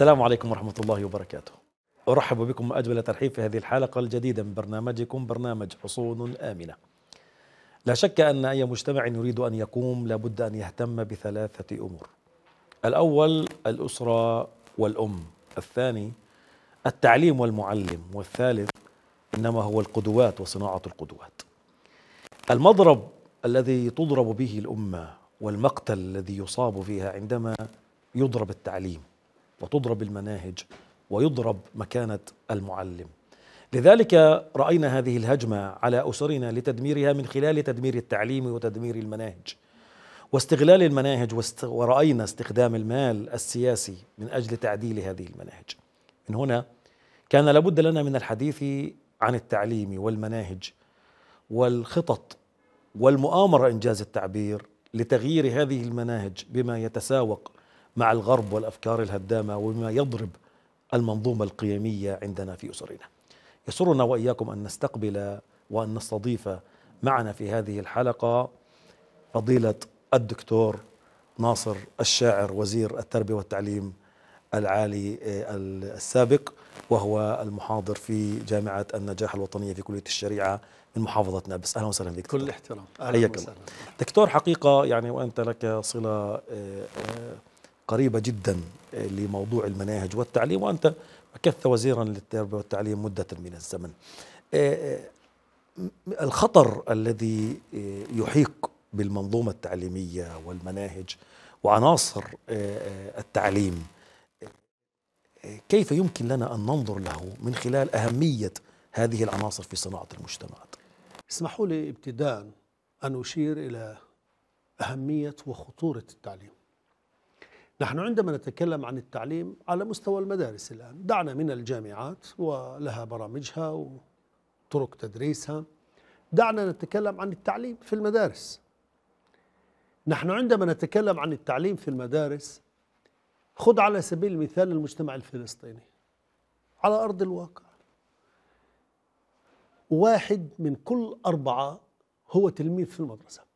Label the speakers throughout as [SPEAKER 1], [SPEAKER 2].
[SPEAKER 1] السلام عليكم ورحمة الله وبركاته أرحب بكم أجمل ترحيب في هذه الحلقة الجديدة من برنامجكم برنامج حصون آمنة لا شك أن أي مجتمع يريد أن يقوم لابد أن يهتم بثلاثة أمور الأول الأسرة والأم الثاني التعليم والمعلم والثالث إنما هو القدوات وصناعة القدوات المضرب الذي تضرب به الأمة والمقتل الذي يصاب فيها عندما يضرب التعليم وتضرب المناهج ويضرب مكانه المعلم لذلك راينا هذه الهجمه على اسرنا لتدميرها من خلال تدمير التعليم وتدمير المناهج واستغلال المناهج واست... وراينا استخدام المال السياسي من اجل تعديل هذه المناهج من هنا كان لابد لنا من الحديث عن التعليم والمناهج والخطط والمؤامره انجاز التعبير لتغيير هذه المناهج بما يتساوق مع الغرب والأفكار الهدامة وما يضرب المنظومة القيمية عندنا في أسرنا يسرنا وإياكم أن نستقبل وأن نستضيف معنا في هذه الحلقة فضيلة الدكتور ناصر الشاعر وزير التربية والتعليم العالي آه، السابق وهو المحاضر في جامعة النجاح الوطنية في كلية الشريعة من محافظة نابلس أهلا وسهلا بك كل احترام أهلا وسهلا دكتور حقيقة يعني وأنت لك صلة آه، آه، قريبة جدا آه, لموضوع المناهج والتعليم وأنت مكثت وزيرا للتربية والتعليم مدة من الزمن آه, آه, الخطر الذي يحيق بالمنظومة التعليمية والمناهج وعناصر التعليم كيف يمكن لنا أن ننظر له من خلال أهمية هذه العناصر في صناعة المجتمعات
[SPEAKER 2] اسمحوا لي ابتداء أن أشير إلى أهمية وخطورة التعليم نحن عندما نتكلم عن التعليم على مستوى المدارس الآن دعنا من الجامعات ولها برامجها وطرق تدريسها دعنا نتكلم عن التعليم في المدارس نحن عندما نتكلم عن التعليم في المدارس خذ على سبيل المثال المجتمع الفلسطيني على أرض الواقع واحد من كل أربعة هو تلميذ في المدرسة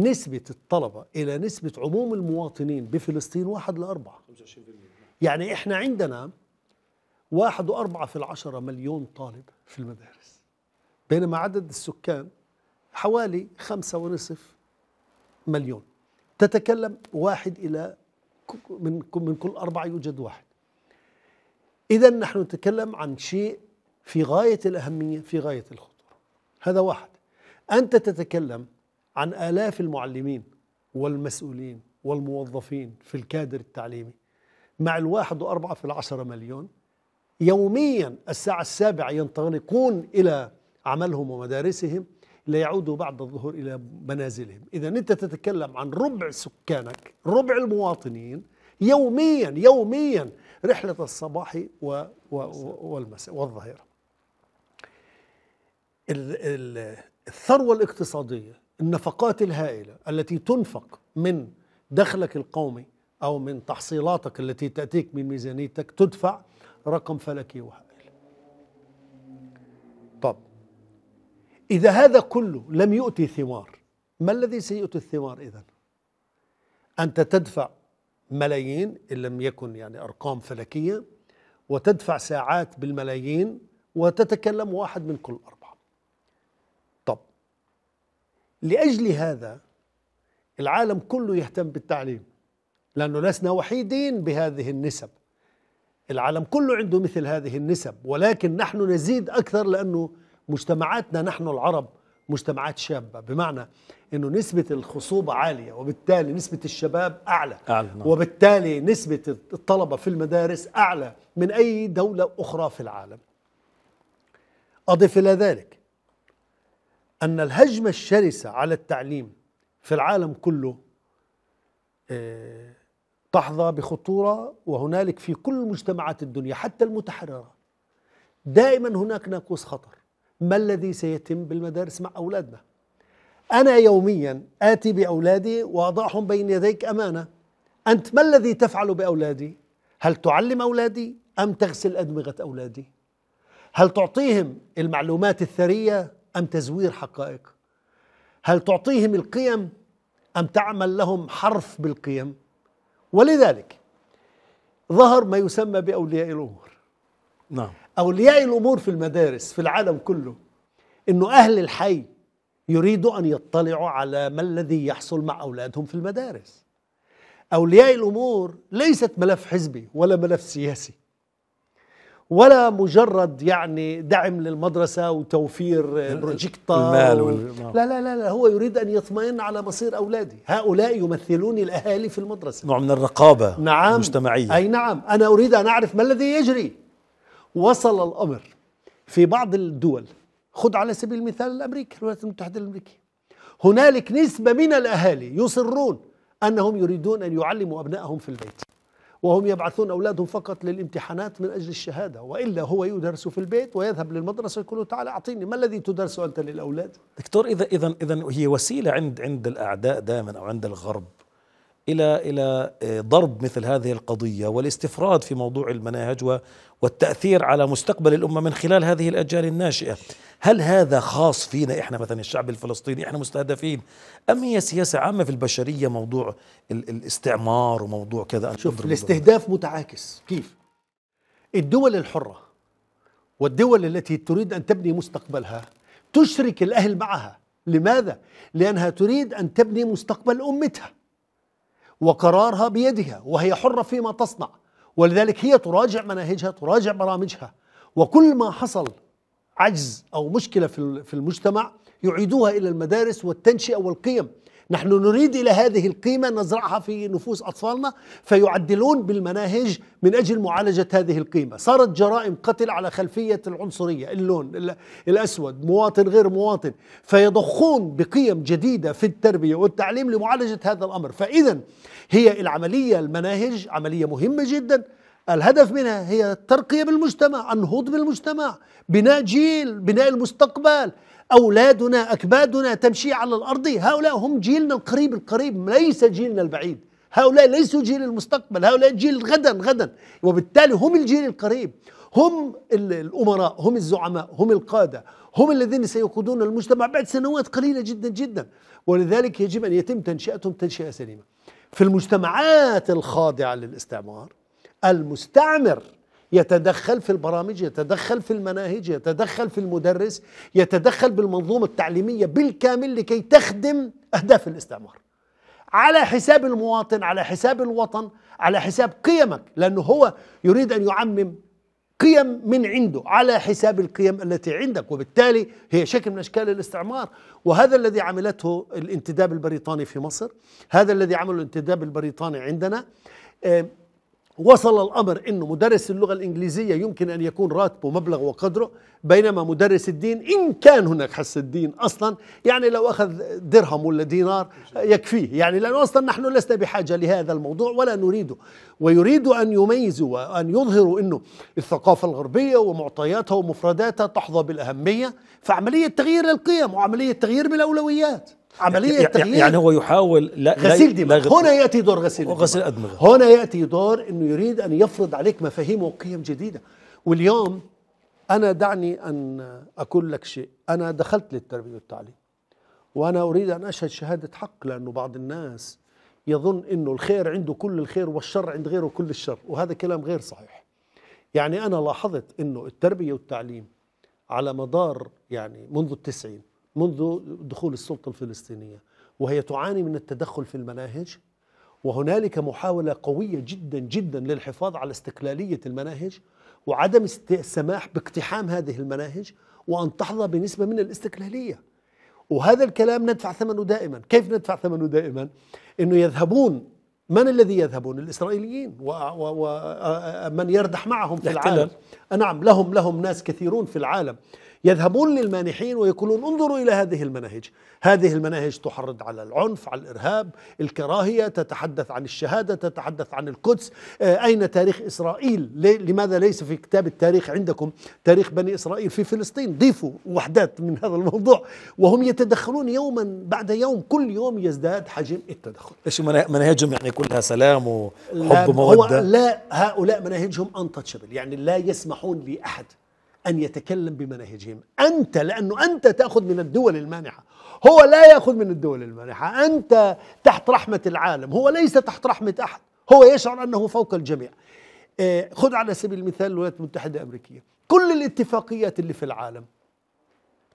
[SPEAKER 2] نسبة الطلبة إلى نسبة عموم المواطنين بفلسطين واحد لأربعة يعني إحنا عندنا واحد وأربعة في العشرة مليون طالب في المدارس بينما عدد السكان حوالي خمسة ونصف مليون تتكلم واحد إلى من من كل أربعة يوجد واحد إذا نحن نتكلم عن شيء في غاية الأهمية في غاية الخطورة هذا واحد أنت تتكلم عن آلاف المعلمين والمسؤولين والموظفين في الكادر التعليمي مع الواحد وأربعة في العشرة مليون يوميا الساعة السابعة ينطلقون إلى عملهم ومدارسهم ليعودوا بعد الظهر إلى منازلهم إذا أنت تتكلم عن ربع سكانك ربع المواطنين يوميا يوميا رحلة الصباح و و والمساء والظهيرة الثروة الاقتصادية النفقات الهائله التي تنفق من دخلك القومي او من تحصيلاتك التي تاتيك من ميزانيتك تدفع رقم فلكي وهائل. طب اذا هذا كله لم يؤتي ثمار ما الذي سيؤتي الثمار اذا؟ انت تدفع ملايين ان لم يكن يعني ارقام فلكيه وتدفع ساعات بالملايين وتتكلم واحد من كل ارض. لأجل هذا العالم كله يهتم بالتعليم لأنه لسنا وحيدين بهذه النسب العالم كله عنده مثل هذه النسب ولكن نحن نزيد أكثر لأنه مجتمعاتنا نحن العرب مجتمعات شابة بمعنى أنه نسبة الخصوبة عالية وبالتالي نسبة الشباب أعلى, أعلى نعم. وبالتالي نسبة الطلبة في المدارس أعلى من أي دولة أخرى في العالم أضف إلى ذلك أن الهجمة الشرسة على التعليم في العالم كله آه، تحظى بخطورة وهنالك في كل مجتمعات الدنيا حتى المتحررة دائما هناك ناقوس خطر ما الذي سيتم بالمدارس مع أولادنا أنا يوميا آتي بأولادي وأضعهم بين يديك أمانة أنت ما الذي تفعل بأولادي هل تعلم أولادي أم تغسل أدمغة أولادي هل تعطيهم المعلومات الثرية أم تزوير حقائق هل تعطيهم القيم أم تعمل لهم حرف بالقيم ولذلك ظهر ما يسمى بأولياء الأمور نعم أولياء الأمور في المدارس في العالم كله إنه أهل الحي يريدوا أن يطلعوا على ما الذي يحصل مع أولادهم في المدارس أولياء الأمور ليست ملف حزبي ولا ملف سياسي ولا مجرد يعني دعم للمدرسة وتوفير بروجيكتا المال وال... آه. لا, لا لا هو يريد أن يطمئن على مصير أولادي هؤلاء يمثلون الأهالي في المدرسة نوع من الرقابة نعم المجتمعية أي نعم أنا أريد أن أعرف ما الذي يجري وصل الأمر في بعض الدول خذ على سبيل المثال أمريكا الولايات المتحدة الأمريكية هنالك نسبة من الأهالي يصرون أنهم يريدون أن يعلموا أبنائهم في البيت وهم يبعثون أولادهم فقط للامتحانات من أجل الشهادة وإلا هو يدرس في البيت ويذهب للمدرسة يقول تعالى أعطيني ما الذي تدرسه أنت للأولاد
[SPEAKER 1] دكتور إذا إذا إذا هي وسيلة عند عند الأعداء دائما أو عند الغرب الى الى آه، ضرب مثل هذه القضيه والاستفراد في موضوع المناهج والتاثير على مستقبل الامه من خلال هذه الاجيال الناشئه، هل هذا خاص فينا احنا مثلا الشعب الفلسطيني احنا مستهدفين ام هي سياسه عامه في البشريه موضوع الاستعمار وموضوع كذا شوف الاستهداف
[SPEAKER 2] متعاكس كيف؟ الدول الحره والدول التي تريد ان تبني مستقبلها تشرك الاهل معها، لماذا؟ لانها تريد ان تبني مستقبل امتها وقرارها بيدها وهي حرة فيما تصنع ولذلك هي تراجع مناهجها تراجع برامجها وكل ما حصل عجز أو مشكلة في المجتمع يعيدوها إلى المدارس والتنشئة والقيم نحن نريد إلى هذه القيمة نزرعها في نفوس أطفالنا فيعدلون بالمناهج من أجل معالجة هذه القيمة صارت جرائم قتل على خلفية العنصرية اللون الأسود مواطن غير مواطن فيضخون بقيم جديدة في التربية والتعليم لمعالجة هذا الأمر فإذا هي العملية المناهج عملية مهمة جدا الهدف منها هي الترقية بالمجتمع النهوض بالمجتمع بناء جيل بناء المستقبل أولادنا أكبادنا تمشي على الأرض هؤلاء هم جيلنا القريب القريب ليس جيلنا البعيد هؤلاء ليسوا جيل المستقبل هؤلاء جيل غدا غدا وبالتالي هم الجيل القريب هم الأمراء هم الزعماء هم القادة هم الذين سيقودون المجتمع بعد سنوات قليلة جدا جدا ولذلك يجب أن يتم تنشئتهم تنشئة سليمة في المجتمعات الخاضعة للاستعمار المستعمر يتدخل في البرامج يتدخل في المناهج يتدخل في المدرس يتدخل بالمنظومة التعليمية بالكامل لكي تخدم أهداف الاستعمار على حساب المواطن على حساب الوطن على حساب قيمك لأنه هو يريد أن يعمم قيم من عنده على حساب القيم التي عندك وبالتالي هي شكل من اشكال الاستعمار وهذا الذي عملته الانتداب البريطاني في مصر هذا الذي عمله الانتداب البريطاني عندنا آه، وصل الأمر أنه مدرس اللغة الإنجليزية يمكن أن يكون راتبه مبلغ وقدره بينما مدرس الدين إن كان هناك حس الدين أصلا يعني لو أخذ درهم ولا دينار يكفيه يعني لأنه أصلا نحن لسنا بحاجة لهذا الموضوع ولا نريده ويريد أن يميزوا وأن يظهروا أنه الثقافة الغربية ومعطياتها ومفرداتها تحظى بالأهمية فعملية تغيير القيم وعملية تغيير بالأولويات عمليه يعني- يعني- يعني تغيير يعني هو
[SPEAKER 1] يحاول لا غسيل دماء هنا
[SPEAKER 2] ياتي دور غسيل غسيل ادمغه هنا ياتي دور انه يريد ان يفرض عليك مفاهيم وقيم جديده واليوم انا دعني ان اقول لك شيء انا دخلت للتربيه والتعليم وانا اريد ان اشهد شهاده حق لانه بعض الناس يظن انه الخير عنده كل الخير والشر عند غيره كل الشر وهذا كلام غير صحيح يعني انا لاحظت انه التربيه والتعليم على مدار يعني منذ التسعين منذ دخول السلطة الفلسطينية وهي تعاني من التدخل في المناهج وهنالك محاولة قوية جدا جدا للحفاظ على استقلالية المناهج وعدم السماح باقتحام هذه المناهج وأن تحظى بنسبة من الاستقلالية وهذا الكلام ندفع ثمنه دائما كيف ندفع ثمنه دائما أنه يذهبون من الذي يذهبون الإسرائيليين ومن آه، آه، يردح معهم في العالم نعم لهم لهم ناس كثيرون في العالم يذهبون للمانحين ويقولون انظروا الى هذه المناهج هذه المناهج تحرض على العنف على الارهاب الكراهيه تتحدث عن الشهاده تتحدث عن القدس آه، اين تاريخ اسرائيل لماذا ليس في كتاب التاريخ عندكم تاريخ بني اسرائيل في فلسطين ضيفوا وحدات من هذا الموضوع وهم يتدخلون يوما بعد يوم كل يوم يزداد حجم التدخل ايش مناهجهم يعني كلها سلام وحب وموده لا هؤلاء مناهجهم انتشبل يعني لا يسمحون لاحد أن يتكلم بمناهجهم أنت لأنه أنت تأخذ من الدول المانحة هو لا يأخذ من الدول المانحة أنت تحت رحمة العالم هو ليس تحت رحمة أحد هو يشعر أنه فوق الجميع آه، خذ على سبيل المثال الولايات المتحدة الأمريكية كل الاتفاقيات اللي في العالم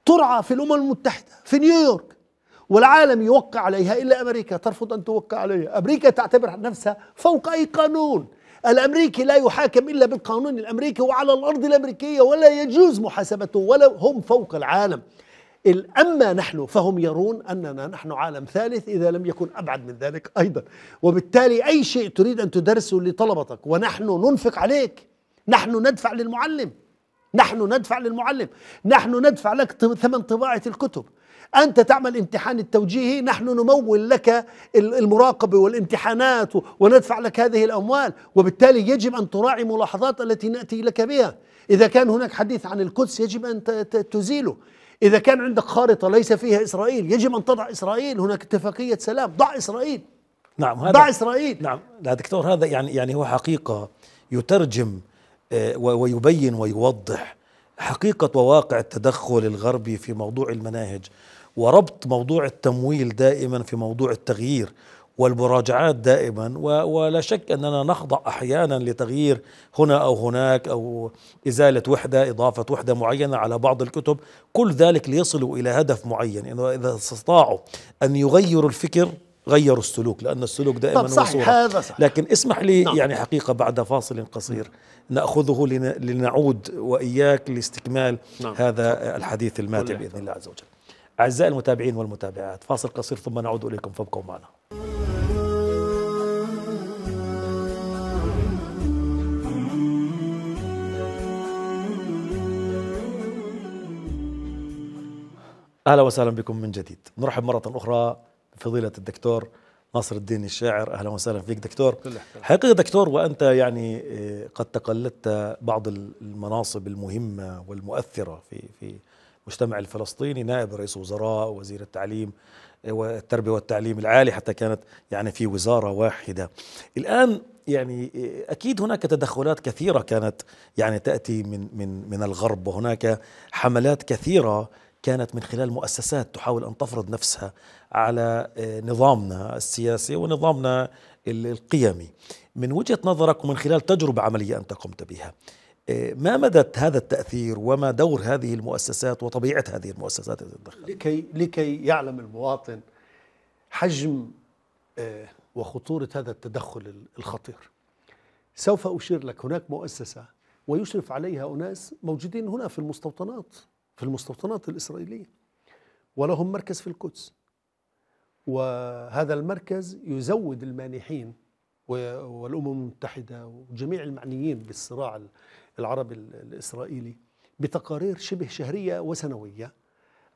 [SPEAKER 2] ترعى في الأمم المتحدة في نيويورك والعالم يوقع عليها إلا أمريكا ترفض أن توقع عليها أمريكا تعتبر نفسها فوق أي قانون الأمريكي لا يحاكم إلا بالقانون الأمريكي وعلى الأرض الأمريكية ولا يجوز محاسبته ولا هم فوق العالم أما نحن فهم يرون أننا نحن عالم ثالث إذا لم يكن أبعد من ذلك أيضا وبالتالي أي شيء تريد أن تدرسه لطلبتك ونحن ننفق عليك نحن ندفع للمعلم نحن ندفع للمعلم نحن ندفع لك ثمن طباعة الكتب أنت تعمل امتحان التوجيهي نحن نمول لك المراقبة والامتحانات وندفع لك هذه الأموال وبالتالي يجب أن تراعي ملاحظات التي نأتي لك بها إذا كان هناك حديث عن القدس يجب أن تزيله إذا كان عندك خارطة ليس فيها إسرائيل يجب أن تضع إسرائيل هناك اتفاقية سلام ضع إسرائيل نعم هذا ضع إسرائيل نعم لا دكتور هذا
[SPEAKER 1] يعني يعني هو حقيقة يترجم آه، ويبين ويوضح حقيقة وواقع التدخل الغربي في موضوع المناهج وربط موضوع التمويل دائما في موضوع التغيير والمراجعات دائما ولا شك اننا نخضع احيانا لتغيير هنا او هناك او ازاله وحده اضافه وحده معينه على بعض الكتب كل ذلك ليصلوا الى هدف معين انه اذا استطاعوا ان يغيروا الفكر غيروا السلوك لان السلوك دائما طب صحيح هذا صحيح لكن اسمح لي نعم. يعني حقيقه بعد فاصل قصير ناخذه لنعود واياك لاستكمال نعم. هذا الحديث الماتع باذن الله عز وجل أعزائي المتابعين والمتابعات فاصل قصير ثم نعود إليكم فابقوا معنا أهلا وسهلا بكم من جديد نرحب مرة أخرى بفضيلة الدكتور ناصر الدين الشاعر اهلا وسهلا فيك دكتور حقيقه دكتور وانت يعني قد تقلدت بعض المناصب المهمه والمؤثره في في المجتمع الفلسطيني نائب رئيس وزراء وزير التعليم آه، والتربية والتعليم العالي حتى كانت يعني في وزارة واحدة الآن يعني آه، أكيد هناك تدخلات كثيرة كانت يعني تأتي من, من, من الغرب وهناك حملات كثيرة كانت من خلال مؤسسات تحاول أن تفرض نفسها على آه، نظامنا السياسي ونظامنا القيمي من وجهة نظرك ومن خلال تجربة عملية أنت قمت بها ما مدى هذا التأثير وما دور هذه المؤسسات وطبيعة هذه المؤسسات التي تتدخل؟
[SPEAKER 2] لكي لكي يعلم المواطن حجم آه، وخطورة هذا التدخل الخطير. سوف أشير لك هناك مؤسسة ويشرف عليها أناس موجودين هنا في المستوطنات في المستوطنات الإسرائيلية ولهم مركز في القدس وهذا المركز يزود المانحين والأمم المتحدة وجميع المعنيين بالصراع العربي الإسرائيلي بتقارير شبه شهرية وسنوية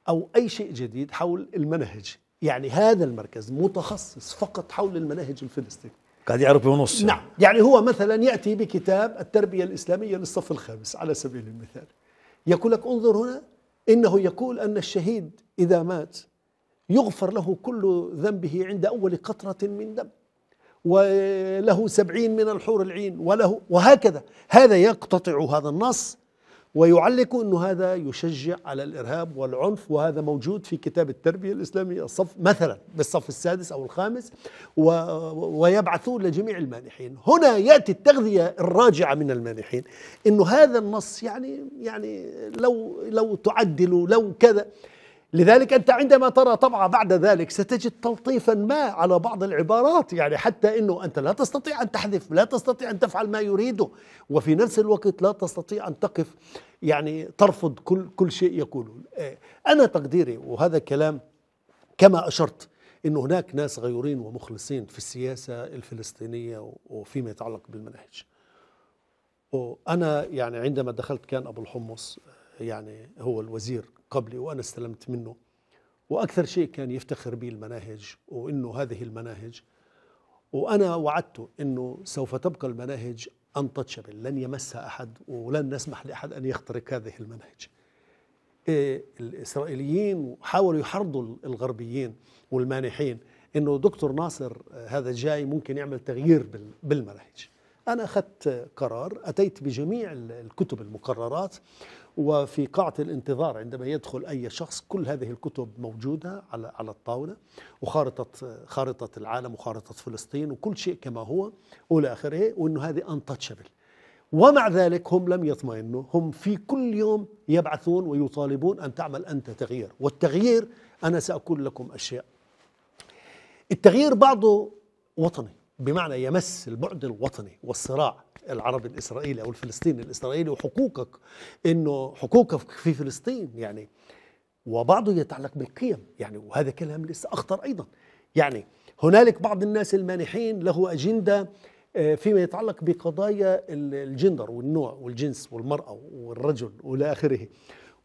[SPEAKER 2] أو أي شيء جديد حول المناهج يعني هذا المركز متخصص فقط حول المناهج الفلسطينية
[SPEAKER 1] قاعد يعرف ونص
[SPEAKER 2] نعم يعني هو مثلا يأتي بكتاب التربية الإسلامية للصف الخامس على سبيل المثال يقول لك انظر هنا إنه يقول أن الشهيد إذا مات يغفر له كل ذنبه عند أول قطرة من دم وله سبعين من الحور العين وله وهكذا هذا يقتطع هذا النص ويعلق أن هذا يشجع على الإرهاب والعنف وهذا موجود في كتاب التربية الإسلامية الصف مثلا بالصف السادس أو الخامس و ويبعثون لجميع المانحين هنا يأتي التغذية الراجعة من المانحين أنه هذا النص يعني يعني لو لو تعدلوا لو كذا لذلك أنت عندما ترى طبعا بعد ذلك ستجد تلطيفا ما على بعض العبارات يعني حتى أنه أنت لا تستطيع أن تحذف لا تستطيع أن تفعل ما يريده وفي نفس الوقت لا تستطيع أن تقف يعني ترفض كل, كل شيء يقوله آه، أنا تقديري وهذا كلام كما أشرت أن هناك ناس غيورين ومخلصين في السياسة الفلسطينية وفيما يتعلق بالمناهج وأنا يعني عندما دخلت كان أبو الحمص يعني هو الوزير قبلي وأنا استلمت منه وأكثر شيء كان يفتخر به المناهج وإنه هذه المناهج وأنا وعدته أنه سوف تبقى المناهج أنتشبل لن يمسها أحد ولن نسمح لأحد أن يخترق هذه المناهج إيه، الإسرائيليين حاولوا يحرضوا الغربيين والمانحين أنه دكتور ناصر هذا جاي ممكن يعمل تغيير بالمناهج أنا أخذت قرار أتيت بجميع الكتب المقررات وفي قاعة الانتظار عندما يدخل أي شخص كل هذه الكتب موجودة على على الطاولة وخارطة خارطة العالم وخارطة فلسطين وكل شيء كما هو وإلى آخره وإنه هذه أنتشبل ومع ذلك هم لم يطمئنوا هم في كل يوم يبعثون ويطالبون أن تعمل أنت تغيير والتغيير أنا سأقول لكم أشياء التغيير بعضه وطني بمعنى يمس البعد الوطني والصراع العربي الاسرائيلي او الفلسطيني الاسرائيلي وحقوقك انه حقوقك في فلسطين يعني وبعضه يتعلق بالقيم يعني وهذا كلام لسه اخطر ايضا يعني هنالك بعض الناس المانحين له اجنده آه، فيما يتعلق بقضايا الجندر والنوع والجنس والمراه والرجل والى اخره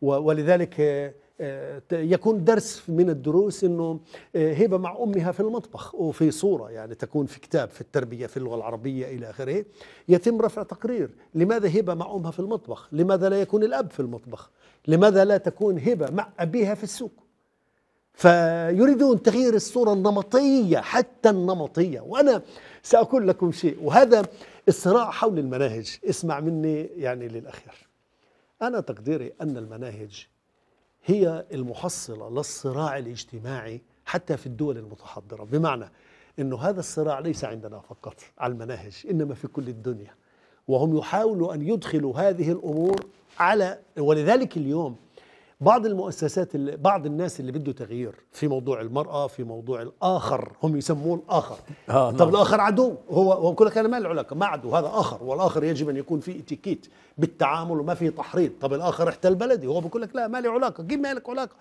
[SPEAKER 2] ولذلك آه، آه، يكون درس من الدروس انه هبه آه، مع امها في المطبخ وفي صوره يعني تكون في كتاب في التربيه في اللغه العربيه الى اخره يتم رفع تقرير لماذا هبه مع امها في المطبخ لماذا لا يكون الاب في المطبخ لماذا لا تكون هبه مع ابيها في السوق فيريدون تغيير الصوره النمطيه حتى النمطيه وانا ساقول لكم شيء وهذا الصراع حول المناهج اسمع مني يعني للاخير انا تقديري ان المناهج هي المحصلة للصراع الاجتماعي حتى في الدول المتحضرة بمعنى أن هذا الصراع ليس عندنا فقط على المناهج إنما في كل الدنيا وهم يحاولوا أن يدخلوا هذه الأمور على ولذلك اليوم بعض المؤسسات اللي بعض الناس اللي بده تغيير في موضوع المرأة في موضوع الآخر هم يسموه الآخر آه طب نعم. الآخر عدو هو هو لك أنا ما له علاقة ما عدو هذا آخر والآخر يجب أن يكون في اتيكيت بالتعامل وما في تحريض طب الآخر احتل بلدي هو بقول لك لا ما لي علاقة كيف ما لك علاقة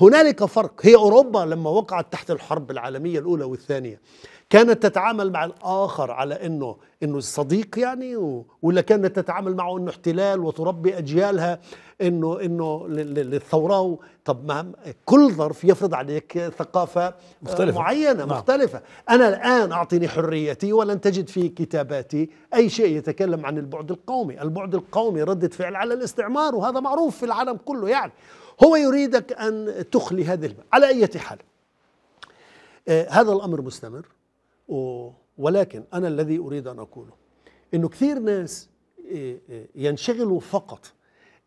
[SPEAKER 2] هنالك فرق هي أوروبا لما وقعت تحت الحرب العالمية الأولى والثانية كانت تتعامل مع الآخر على أنه أنه صديق يعني ولا كانت تتعامل معه أنه احتلال وتربي أجيالها أنه أنه للثورة طب ما كل ظرف يفرض عليك ثقافة آه، مختلفة. معينة نعم. مختلفة أنا الآن أعطيني حريتي ولن تجد في كتاباتي أي شيء يتكلم عن البعد القومي البعد القومي ردة فعل على الاستعمار وهذا معروف في العالم كله يعني هو يريدك أن تخلي هذه الم... على أي حال آه هذا الأمر مستمر ولكن أنا الذي أريد أن أقوله أنه كثير ناس آه، آه، ينشغلوا فقط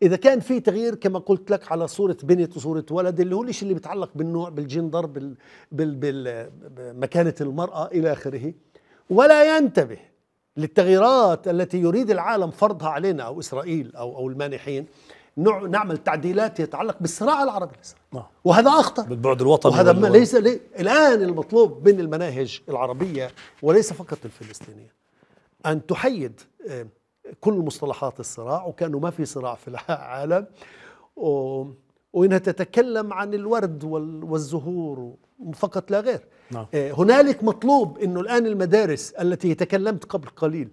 [SPEAKER 2] إذا كان في تغيير كما قلت لك على صورة بنت وصورة ولد اللي هو الشيء اللي بيتعلق بالنوع بالجندر بال بال بال بمكانة المرأة إلى آخره ولا ينتبه للتغييرات التي يريد العالم فرضها علينا أو إسرائيل أو أو المانحين نعمل تعديلات يتعلق بالصراع العربي الاسرائيلي نعم. وهذا اخطر بالبعد الوطني وهذا ما ليس لي الان المطلوب من المناهج العربيه وليس فقط الفلسطينيه ان تحيد آه، كل مصطلحات الصراع وكانه ما في صراع في العالم و... وانها تتكلم عن الورد والزهور فقط لا غير نعم. آه، هنالك مطلوب انه الان المدارس التي تكلمت قبل قليل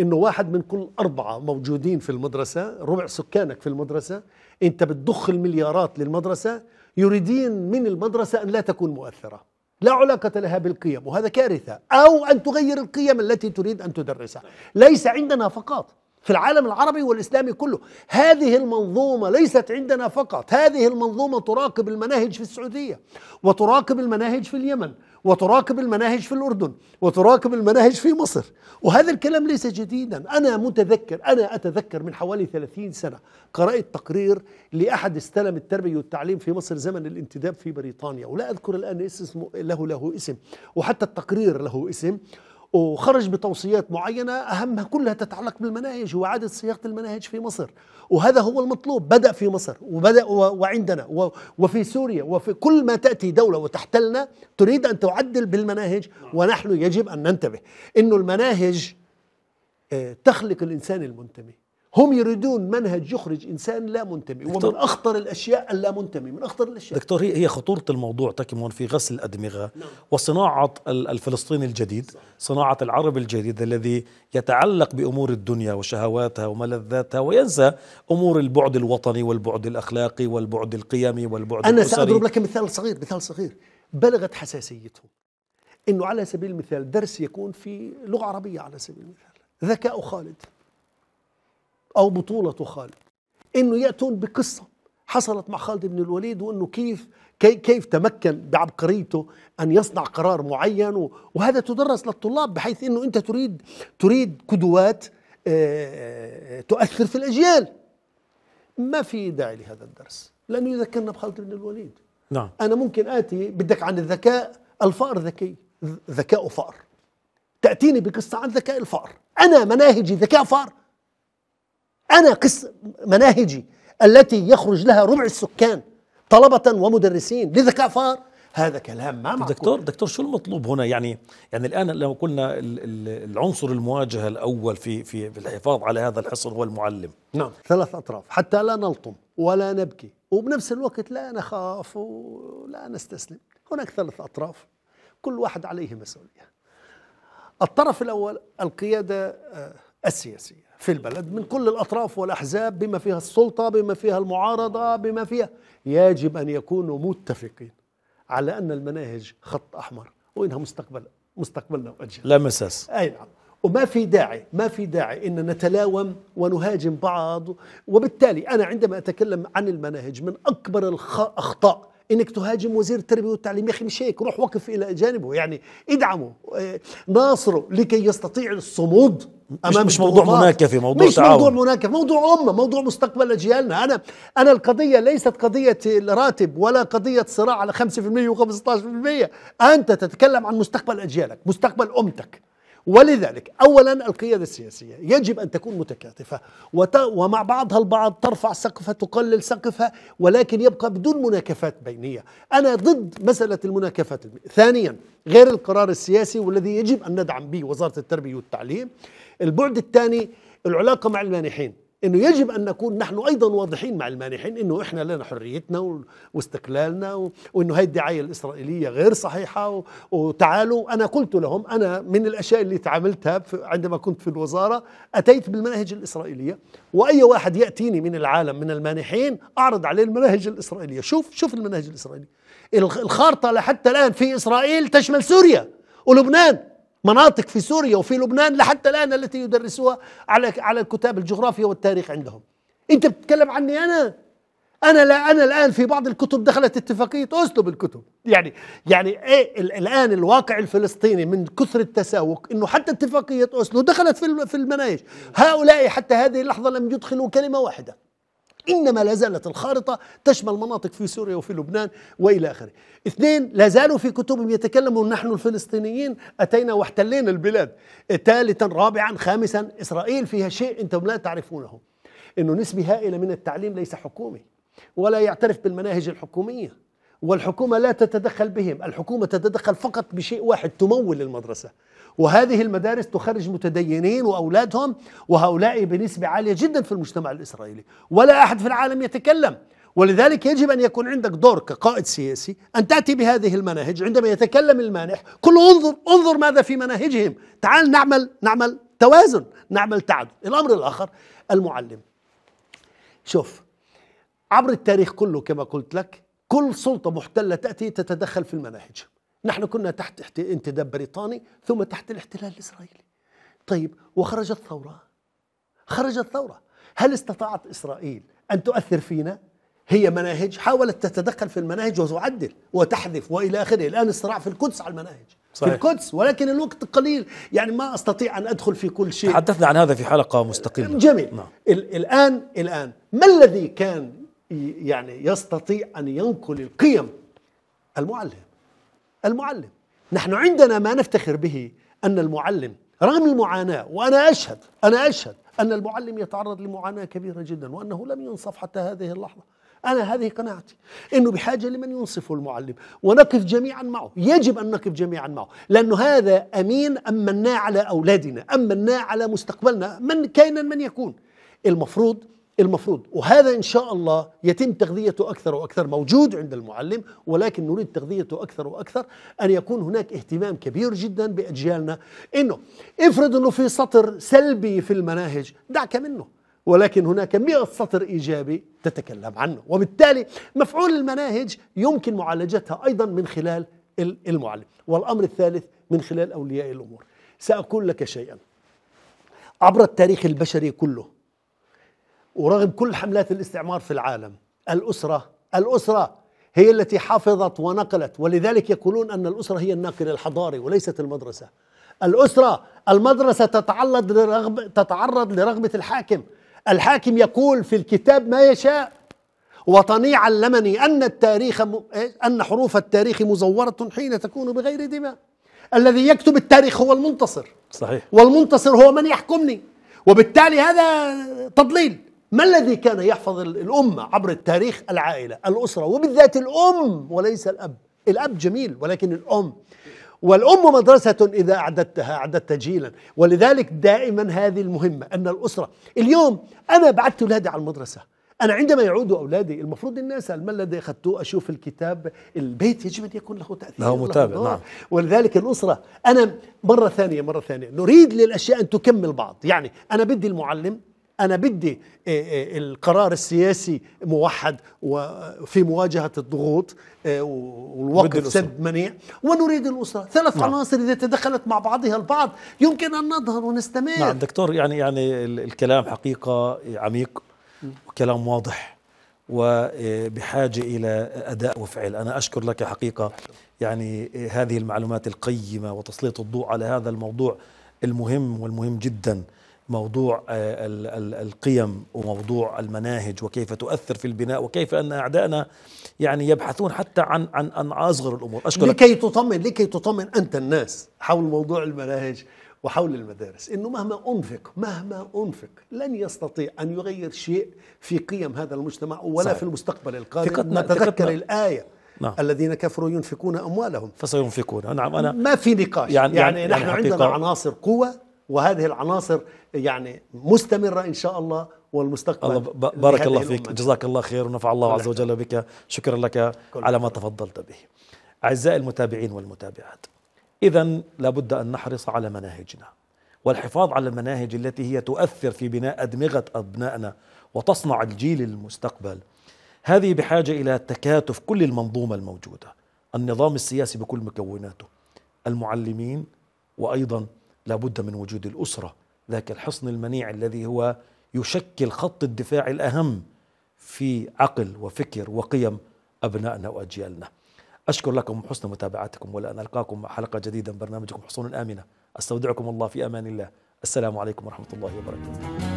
[SPEAKER 2] انه واحد من كل اربعه موجودين في المدرسه ربع سكانك في المدرسه انت بتضخ المليارات للمدرسه يريدين من المدرسه ان لا تكون مؤثره لا علاقة لها بالقيم وهذا كارثة أو أن تغير القيم التي تريد أن تدرسها ليس عندنا فقط في العالم العربي والاسلامي كله هذه المنظومه ليست عندنا فقط هذه المنظومه تراقب المناهج في السعوديه وتراقب المناهج في اليمن وتراقب المناهج في الاردن وتراقب المناهج في مصر وهذا الكلام ليس جديدا انا متذكر انا اتذكر من حوالي 30 سنه قرات تقرير لاحد استلم التربيه والتعليم في مصر زمن الانتداب في بريطانيا ولا اذكر الان اسمه له له اسم وحتى التقرير له اسم وخرج بتوصيات معينة أهمها كلها تتعلق بالمناهج وإعادة صياغة المناهج في مصر وهذا هو المطلوب بدأ في مصر وبدأ وعندنا وفي سوريا وفي كل ما تأتي دولة وتحتلنا تريد أن تعدل بالمناهج ونحن يجب أن ننتبه أنه المناهج آه، تخلق الإنسان المنتمي هم يريدون منهج يخرج انسان لا منتمي ومن اخطر الاشياء اللا منتمي من اخطر الاشياء دكتور
[SPEAKER 1] هي هي خطوره الموضوع تكمن في غسل الادمغه نعم. وصناعه الفلسطيني الجديد صناعه العرب الجديد الذي يتعلق بامور الدنيا وشهواتها وملذاتها وينسى امور البعد الوطني والبعد الاخلاقي والبعد القيمي والبعد انا الأسري. ساضرب لك
[SPEAKER 2] مثال صغير مثال صغير بلغت حساسيتهم انه على سبيل المثال درس يكون في لغه عربيه على سبيل المثال ذكاء خالد أو بطولة خالد إنه يأتون بقصة حصلت مع خالد بن الوليد وإنه كيف كيف تمكن بعبقريته أن يصنع قرار معين وهذا تدرس للطلاب بحيث أنه أنت تريد تريد قدوات آه، تؤثر في الأجيال ما في داعي لهذا الدرس لأنه يذكرنا بخالد بن الوليد نعم. أنا ممكن آتي بدك عن الذكاء الفأر ذكي ذكاء فأر تأتيني بقصة عن ذكاء الفأر أنا مناهجي ذكاء فأر أنا قس مناهجي التي يخرج لها ربع السكان طلبة ومدرسين لذكاء فار هذا كلام ما معقول
[SPEAKER 1] دكتور دكتور شو المطلوب هنا يعني يعني الان لو قلنا العنصر المواجهه الاول في في في الحفاظ على هذا الحصن هو المعلم
[SPEAKER 2] نعم ثلاث اطراف حتى لا نلطم ولا نبكي وبنفس الوقت لا نخاف ولا نستسلم هناك ثلاث اطراف كل واحد عليه مسؤوليه الطرف الاول القياده آه، السياسية في البلد من كل الأطراف والأحزاب بما فيها السلطة بما فيها المعارضة بما فيها يجب أن يكونوا متفقين على أن المناهج خط أحمر وإنها مستقبل مستقبلنا وأجل لا مساس أي نعم وما في داعي ما في داعي ان نتلاوم ونهاجم بعض وبالتالي انا عندما اتكلم عن المناهج من اكبر الاخطاء انك تهاجم وزير التربيه والتعليم يا اخي مش هيك روح وقف الى جانبه يعني ادعمه إيه، ناصره لكي يستطيع الصمود امام مش, مش موضوع مناكفه موضوع مش تعاون. موضوع مناكفه موضوع امه موضوع مستقبل اجيالنا انا انا القضيه ليست قضيه الراتب ولا قضيه صراع على 5% و15% انت تتكلم عن مستقبل اجيالك مستقبل امتك ولذلك اولا القياده السياسيه يجب ان تكون متكاتفه ومع بعضها البعض ترفع سقفها تقلل سقفها ولكن يبقى بدون مناكفات بينيه انا ضد مساله المناكفات ثانيا غير القرار السياسي والذي يجب ان ندعم به وزاره التربيه والتعليم البعد الثاني العلاقه مع المانحين انه يجب ان نكون نحن ايضا واضحين مع المانحين انه احنا لنا حريتنا واستقلالنا وانه هاي الدعايه الاسرائيليه غير صحيحه وتعالوا انا قلت لهم انا من الاشياء اللي تعاملتها عندما كنت في الوزاره اتيت بالمناهج الاسرائيليه واي واحد ياتيني من العالم من المانحين اعرض عليه المناهج الاسرائيليه شوف شوف المناهج الاسرائيليه الخارطه لحتى الان في اسرائيل تشمل سوريا ولبنان مناطق في سوريا وفي لبنان لحتى الآن التي يدرسوها على على الكتاب الجغرافيا والتاريخ عندهم أنت بتتكلم عني أنا أنا لا أنا الآن في بعض الكتب دخلت اتفاقية أسلوب الكتب يعني يعني إيه الآن الواقع الفلسطيني من كثر التساوق أنه حتى اتفاقية أسلو دخلت في في المناهج هؤلاء حتى هذه اللحظة لم يدخلوا كلمة واحدة إنما لا زالت الخارطة تشمل مناطق في سوريا وفي لبنان وإلى آخره اثنين لا زالوا في كتبهم يتكلموا نحن الفلسطينيين أتينا واحتلينا البلاد ثالثا رابعا خامسا إسرائيل فيها شيء أنتم لا تعرفونه أنه نسبة هائلة من التعليم ليس حكومي ولا يعترف بالمناهج الحكومية والحكومة لا تتدخل بهم الحكومة تتدخل فقط بشيء واحد تمول المدرسة وهذه المدارس تخرج متدينين وأولادهم وهؤلاء بنسبة عالية جدا في المجتمع الإسرائيلي ولا أحد في العالم يتكلم ولذلك يجب أن يكون عندك دور كقائد سياسي أن تأتي بهذه المناهج عندما يتكلم المانح كل انظر انظر ماذا في مناهجهم تعال نعمل نعمل توازن نعمل تعدد الأمر الآخر المعلم شوف عبر التاريخ كله كما قلت لك كل سلطة محتلة تأتي تتدخل في المناهج نحن كنا تحت انتداب بريطاني ثم تحت الاحتلال الإسرائيلي طيب وخرجت ثورة خرجت ثورة هل استطاعت إسرائيل أن تؤثر فينا هي مناهج حاولت تتدخل في المناهج وتعدل وتحذف والى اخره الان الصراع في القدس على المناهج صحيح. في القدس ولكن الوقت قليل يعني ما استطيع ان ادخل في كل شيء تحدثنا عن هذا في حلقه مستقله جميل نعم. الان الان ما الذي كان يعني يستطيع أن ينقل القيم المعلم المعلم نحن عندنا ما نفتخر به أن المعلم رغم المعاناة وأنا أشهد أنا أشهد أن المعلم يتعرض لمعاناة كبيرة جدا وأنه لم ينصف حتى هذه اللحظة أنا هذه قناعتي أنه بحاجة لمن ينصف المعلم ونقف جميعا معه يجب أن نقف جميعا معه لأنه هذا أمين أمناه على أولادنا أمناه على مستقبلنا من كائنا من يكون المفروض المفروض وهذا إن شاء الله يتم تغذيته أكثر وأكثر موجود عند المعلم ولكن نريد تغذيته أكثر وأكثر أن يكون هناك اهتمام كبير جدا بأجيالنا إنه افرض أنه في سطر سلبي في المناهج دعك منه ولكن هناك 100 سطر إيجابي تتكلم عنه وبالتالي مفعول المناهج يمكن معالجتها أيضا من خلال المعلم والأمر الثالث من خلال أولياء الأمور سأقول لك شيئا عبر التاريخ البشري كله ورغم كل حملات الاستعمار في العالم الأسرة الأسرة هي التي حفظت ونقلت ولذلك يقولون أن الأسرة هي الناقل الحضاري وليست المدرسة الأسرة المدرسة تتعرض لرغبة, تتعرض لرغبة الحاكم الحاكم يقول في الكتاب ما يشاء وطني علمني أن التاريخ م... أن حروف التاريخ مزورة حين تكون بغير دماء الذي يكتب التاريخ هو المنتصر صحيح والمنتصر هو من يحكمني وبالتالي هذا تضليل ما الذي كان يحفظ الأمة عبر التاريخ العائلة الأسرة وبالذات الأم وليس الأب الأب جميل ولكن الأم والأم مدرسة إذا أعددتها أعددت جيلا ولذلك دائما هذه المهمة أن الأسرة اليوم أنا بعدت أولادي على المدرسة أنا عندما يعود أولادي المفروض الناس ما الذي أخذته أشوف الكتاب البيت يجب أن يكون له تأثير له متابع نعم ولذلك الأسرة أنا مرة ثانية مرة ثانية نريد للأشياء أن تكمل بعض يعني أنا بدي المعلم انا بدي إيه، إيه، القرار السياسي موحد وفي مواجهه الضغوط إيه، والوقف سد منيع ونريد الاسره ثلاث نعم. عناصر اذا تدخلت مع بعضها البعض يمكن ان نظهر ونستمر نعم دكتور
[SPEAKER 1] يعني يعني الكلام حقيقه عميق وكلام واضح وبحاجه الى اداء وفعل انا اشكر لك حقيقه يعني هذه المعلومات القيمه وتسليط الضوء على هذا الموضوع المهم والمهم جدا موضوع آه، القيم وموضوع المناهج وكيف تؤثر في البناء وكيف ان اعدائنا يعني يبحثون حتى عن عن عن اصغر الامور اشكرك لكي
[SPEAKER 2] تطمن لكي تطمن انت الناس حول موضوع المناهج وحول المدارس انه مهما انفق مهما انفق لن يستطيع ان يغير شيء في قيم هذا المجتمع ولا صحيح. في المستقبل القادم ثقتنا نتذكر ثقتنا الايه نعم. الذين كفروا ينفقون اموالهم
[SPEAKER 1] فسينفقون نعم انا ما في نقاش يعني, يعني, يعني نحن عندنا عناصر
[SPEAKER 2] قوه وهذه العناصر يعني مستمرة إن شاء الله والمستقبل الله بارك الله فيك الأمة.
[SPEAKER 1] جزاك الله خير ونفع الله, الله عز وجل بك شكرا لك على ما تفضلت به أعزائي المتابعين والمتابعات إذا لابد أن نحرص على مناهجنا والحفاظ على المناهج التي هي تؤثر في بناء أدمغة أبنائنا وتصنع الجيل المستقبل هذه بحاجة إلى تكاتف كل المنظومة الموجودة النظام السياسي بكل مكوناته المعلمين وأيضا لابد من وجود الأسرة ذاك الحصن المنيع الذي هو يشكل خط الدفاع الأهم في عقل وفكر وقيم أبنائنا وأجيالنا أشكر لكم حسن متابعتكم ولأن ألقاكم مع حلقة جديدة من برنامجكم حصون آمنة أستودعكم الله في أمان الله السلام عليكم ورحمة الله وبركاته